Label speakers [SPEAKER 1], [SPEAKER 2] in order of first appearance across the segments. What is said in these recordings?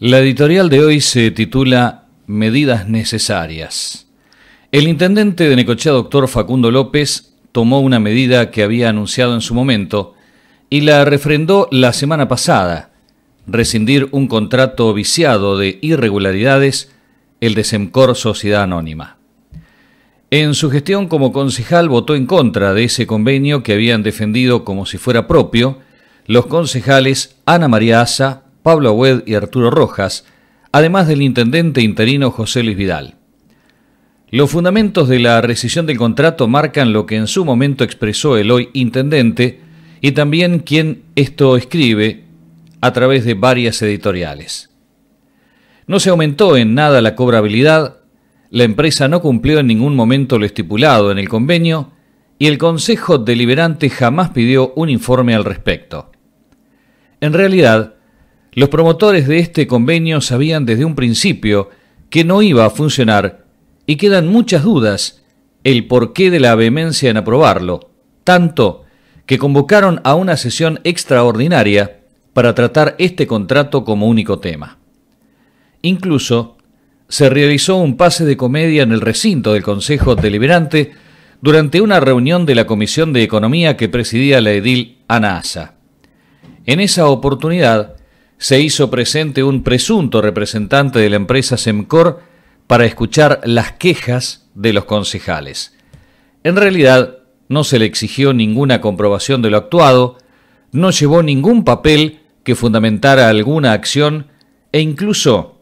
[SPEAKER 1] La editorial de hoy se titula Medidas Necesarias. El intendente de Necochea, doctor Facundo López, tomó una medida que había anunciado en su momento y la refrendó la semana pasada, rescindir un contrato viciado de irregularidades, el de Semcor Sociedad Anónima. En su gestión como concejal votó en contra de ese convenio que habían defendido como si fuera propio los concejales Ana María Asa, Pablo Wed y Arturo Rojas, además del intendente interino José Luis Vidal. Los fundamentos de la rescisión del contrato marcan lo que en su momento expresó el hoy intendente y también quien esto escribe a través de varias editoriales. No se aumentó en nada la cobrabilidad, la empresa no cumplió en ningún momento lo estipulado en el convenio y el Consejo Deliberante jamás pidió un informe al respecto. En realidad, los promotores de este convenio sabían desde un principio que no iba a funcionar y quedan muchas dudas el porqué de la vehemencia en aprobarlo, tanto que convocaron a una sesión extraordinaria para tratar este contrato como único tema. Incluso, se realizó un pase de comedia en el recinto del Consejo Deliberante durante una reunión de la Comisión de Economía que presidía la edil Ana En esa oportunidad, se hizo presente un presunto representante de la empresa Semcor para escuchar las quejas de los concejales. En realidad, no se le exigió ninguna comprobación de lo actuado, no llevó ningún papel que fundamentara alguna acción e incluso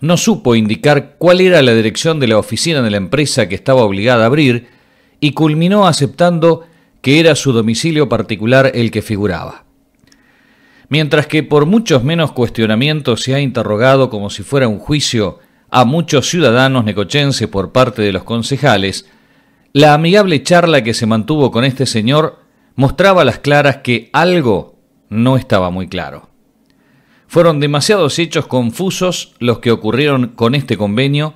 [SPEAKER 1] no supo indicar cuál era la dirección de la oficina de la empresa que estaba obligada a abrir y culminó aceptando que era su domicilio particular el que figuraba. Mientras que por muchos menos cuestionamientos se ha interrogado como si fuera un juicio a muchos ciudadanos necochenses por parte de los concejales, la amigable charla que se mantuvo con este señor mostraba a las claras que algo no estaba muy claro. Fueron demasiados hechos confusos los que ocurrieron con este convenio.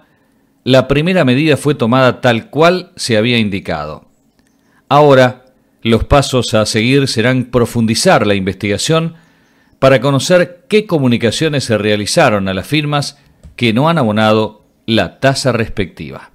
[SPEAKER 1] La primera medida fue tomada tal cual se había indicado. Ahora, los pasos a seguir serán profundizar la investigación para conocer qué comunicaciones se realizaron a las firmas que no han abonado la tasa respectiva.